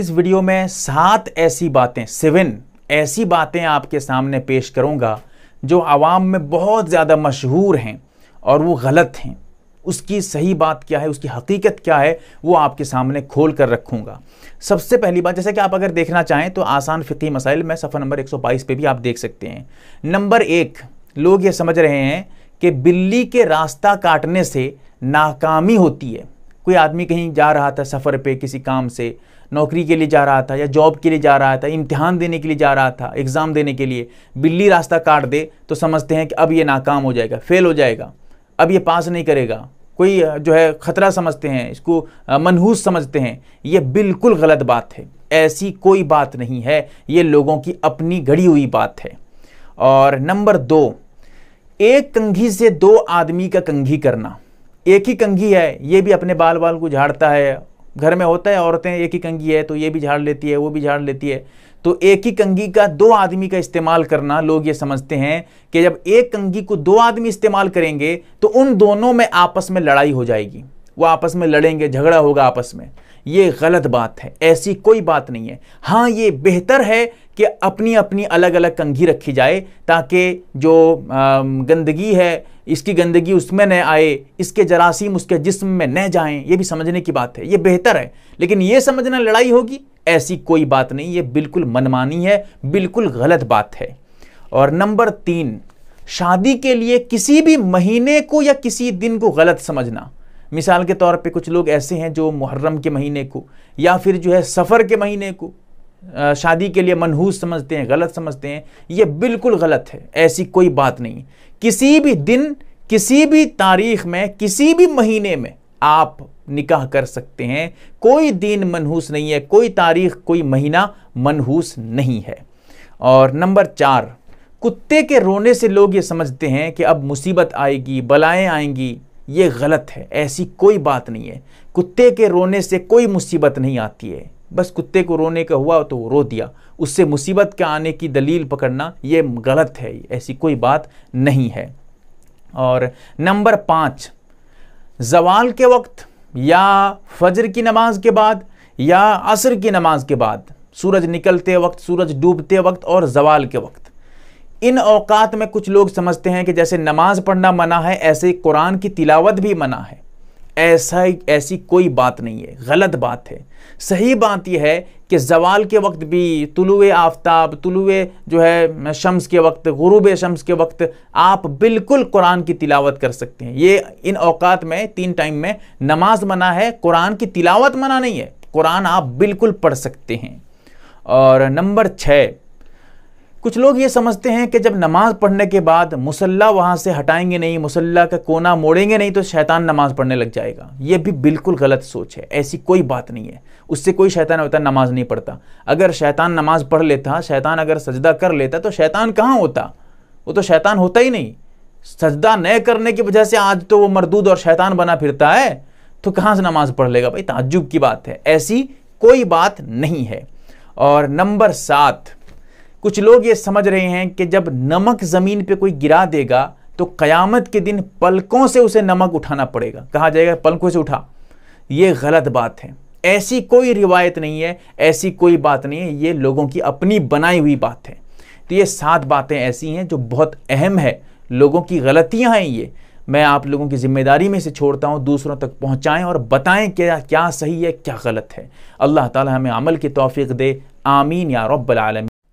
इस वीडियो में सात ऐसी बातें सेवन ऐसी बातें आपके सामने पेश करूंगा जो आवाम में बहुत ज़्यादा मशहूर हैं और वो गलत हैं उसकी सही बात क्या है उसकी हकीकत क्या है वो आपके सामने खोल कर रखूँगा सबसे पहली बात जैसे कि आप अगर देखना चाहें तो आसान फ़िकी मसाइल में सफ़र नंबर 122 पे भी आप देख सकते हैं नंबर एक लोग ये समझ रहे हैं कि बिल्ली के रास्ता काटने से नाकामी होती है कोई आदमी कहीं जा रहा था सफ़र पे किसी काम से नौकरी के लिए जा रहा था या जॉब के लिए जा रहा था इम्तिहान देने के लिए जा रहा था एग्ज़ाम देने के लिए बिल्ली रास्ता काट दे तो समझते हैं कि अब ये नाकाम हो जाएगा फेल हो जाएगा अब ये पास नहीं करेगा कोई जो है ख़तरा समझते हैं इसको मनहूस समझते हैं ये बिल्कुल गलत बात है ऐसी कोई बात नहीं है ये लोगों की अपनी घड़ी हुई बात है और नंबर दो एक कंघी से दो आदमी का कंघी करना एक ही कंघी है ये भी अपने बाल बाल को झाड़ता है घर में होता है औरतें एक ही कंघी है तो ये भी झाड़ लेती है वो भी झाड़ लेती है तो एक ही कंघी का दो आदमी का इस्तेमाल करना लोग ये समझते हैं कि जब एक कंघी को दो आदमी इस्तेमाल करेंगे तो उन दोनों में आपस में लड़ाई हो जाएगी वो आपस में लड़ेंगे झगड़ा होगा आपस में ये गलत बात है ऐसी कोई बात नहीं है हाँ ये बेहतर है कि अपनी अपनी अलग अलग कंघी रखी जाए ताकि जो गंदगी है इसकी गंदगी उसमें न आए इसके जरासीम उसके जिस्म में न जाएं ये भी समझने की बात है ये बेहतर है लेकिन ये समझना लड़ाई होगी ऐसी कोई बात नहीं ये बिल्कुल मनमानी है बिल्कुल गलत बात है और नंबर तीन शादी के लिए किसी भी महीने को या किसी दिन को गलत समझना मिसाल के तौर पे कुछ लोग ऐसे हैं जो मुहर्रम के महीने को या फिर जो है सफ़र के महीने को शादी के लिए मनहूस समझते हैं गलत समझते हैं ये बिल्कुल गलत है ऐसी कोई बात नहीं किसी भी दिन किसी भी तारीख में किसी भी महीने में आप निकाह कर सकते हैं कोई दिन मनहूस नहीं है कोई तारीख कोई महीना मनहूस नहीं है और नंबर चार कुत्ते के रोने से लोग ये समझते हैं कि अब मुसीबत आएगी बलाएं आएंगी ये गलत है ऐसी कोई बात नहीं है कुत्ते के रोने से कोई मुसीबत नहीं आती है बस कुत्ते को रोने का हुआ तो रो दिया उससे मुसीबत के आने की दलील पकड़ना ये गलत है ऐसी कोई बात नहीं है और नंबर पाँच जवाल के वक्त या फजर की नमाज के बाद या असर की नमाज के बाद सूरज निकलते वक्त सूरज डूबते वक्त और जवाल के वक्त इन अवकात में कुछ लोग समझते हैं कि जैसे नमाज पढ़ना मना है ऐसे कुरान की तिलावत भी मना है ऐसा ही ऐसी कोई बात नहीं है गलत बात है सही बात यह है कि जवाल के वक्त भी तुलु आफ्ताब तुलु जो है शम्स के वक्त गुरूब शम्स के वक्त आप बिल्कुल कुरान की तिलावत कर सकते हैं ये इन अवकात में तीन टाइम में नमाज मना है कुरान की तिलावत मना नहीं है कुरान आप बिल्कुल पढ़ सकते हैं और नंबर छः कुछ लोग ये समझते हैं कि जब नमाज पढ़ने के बाद मुसल्ला वहाँ से हटाएंगे नहीं मुसल्ला का कोना मोड़ेंगे नहीं तो शैतान नमाज पढ़ने लग जाएगा ये भी बिल्कुल गलत सोच है ऐसी कोई बात नहीं है उससे कोई शैतान होता नमाज नहीं पढ़ता अगर शैतान नमाज पढ़ लेता शैतान अगर सजदा कर लेता तो शैतान कहाँ होता वो तो शैतान होता ही नहीं सजदा न करने की वजह से आज तो वो मरदूद और शैतान बना फिरता है तो कहाँ से नमाज पढ़ लेगा भाई ताज्जुब की बात है ऐसी कोई बात नहीं है और नंबर सात कुछ लोग ये समझ रहे हैं कि जब नमक ज़मीन पे कोई गिरा देगा तो क़यामत के दिन पलकों से उसे नमक उठाना पड़ेगा कहा जाएगा पलकों से उठा ये गलत बात है ऐसी कोई रिवायत नहीं है ऐसी कोई बात नहीं है ये लोगों की अपनी बनाई हुई बात है तो ये सात बातें ऐसी हैं जो बहुत अहम है लोगों की गलतियाँ हैं ये मैं आप लोगों की जिम्मेदारी में से छोड़ता हूँ दूसरों तक पहुँचाएँ और बताएँ क्या क्या सही है क्या गलत है अल्लाह ताला हमें अमल की तौफीक दे आमीन या रब्बल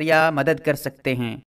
जरिया मदद कर सकते हैं